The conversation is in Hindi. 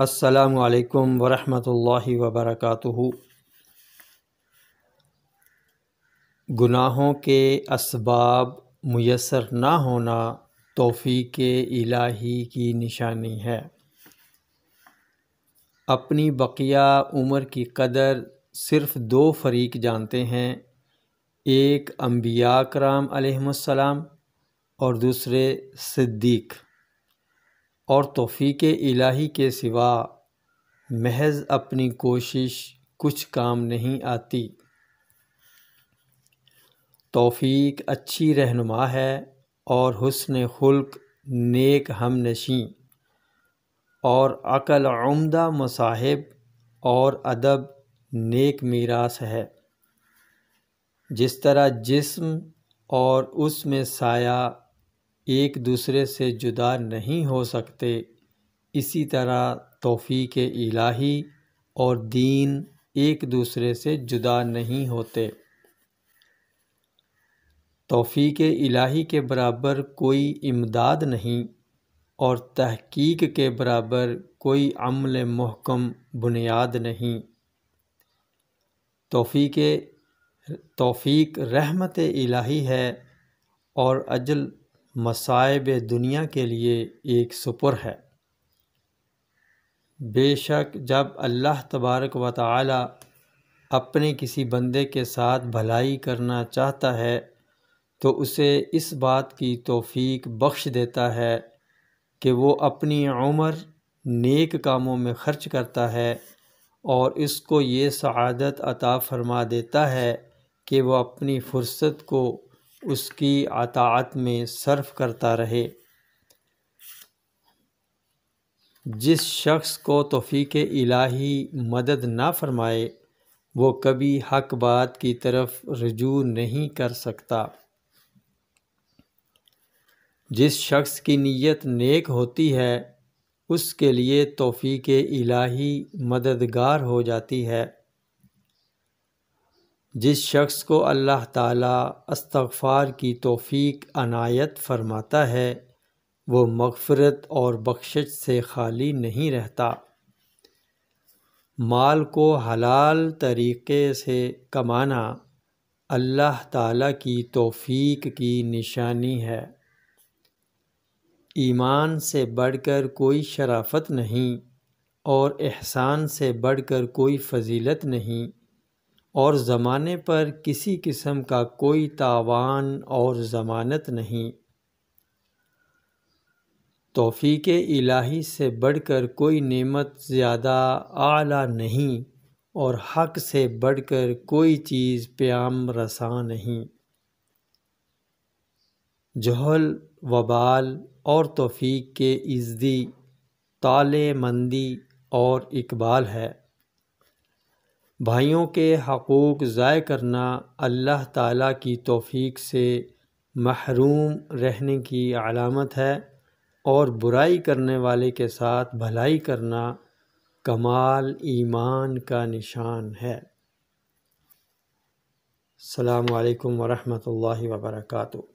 असलकम वरहमल वबरक गुनाहों के इसबाब मैसर ना होना तोफ़ी के इलाही की निशानी है अपनी बकिया उम्र की कदर सिर्फ़ दो फरीक जानते हैं एक अम्बिया कराम और दूसरे सिद्दीक़ और तोफ़ी इलाही के सिवा महज़ अपनी कोशिश कुछ काम नहीं आती तोफ़ी अच्छी रहनुमा है और हसन खुल्क नेक हम नशी और अकल उम्दा मसाहब और अदब नेक मीरास है जिस तरह जिस्म और उसमें साया एक दूसरे से जुदा नहीं हो सकते इसी तरह तोफ़ी के इलाही और दीन एक दूसरे से जुदा नहीं होते तोफ़ी के इलाही के बराबर कोई इमदाद नहीं और तहकीक के बराबर कोई अमल महकम बुनियाद नहीं तोफ़ी के तोफ़ी रहमत इलाही है और अजल मसायब दुनिया के लिए एक सुपुर है बेशक जब अल्लाह तबारक व ताला अपने किसी बंदे के साथ भलाई करना चाहता है तो उसे इस बात की तोफ़ी बख्श देता है कि वो अपनी उम्र नेक कामों में ख़र्च करता है और इसको ये सआदत अता फरमा देता है कि वह अपनी फ़ुर्सत को उसकी अतात में सर्फ करता रहे जिस शख्स को तोफ़ी इलाही मदद ना फरमाए वो कभी हक बात की तरफ रजू नहीं कर सकता जिस शख्स की नीयत नेक होती है उसके लिए तोफ़ी इलाही मददगार हो जाती है जिस शख्स को अल्लाह ताला अस्तगफ़ार की तौफीक अनायत फरमाता है वो मगफ़रत और बख्शिश से खाली नहीं रहता माल को हलाल तरीक़े से कमाना अल्लाह ताला की तौफीक की निशानी है ईमान से बढ़कर कोई शराफत नहीं और एहसान से बढ़कर कोई फजीलत नहीं और ज़माने पर किसी किस्म का कोई तावान और ज़मानत नहीं तोफ़ी इलाही से बढ़कर कोई नेमत ज़्यादा आला नहीं और हक से बढ़कर कोई चीज़ प्याम रसा नहीं जहल वबाल और तोफ़ी के इज़दी ताले मंदी और इकबाल है भाइयों के हक़ूक़ ज़ाय करना अल्लाह ताला की तौफ़ीक से महरूम रहने की अलामत है और बुराई करने वाले के साथ भलाई करना कमाल ईमान का निशान है अलैक्म वरहमल वर्का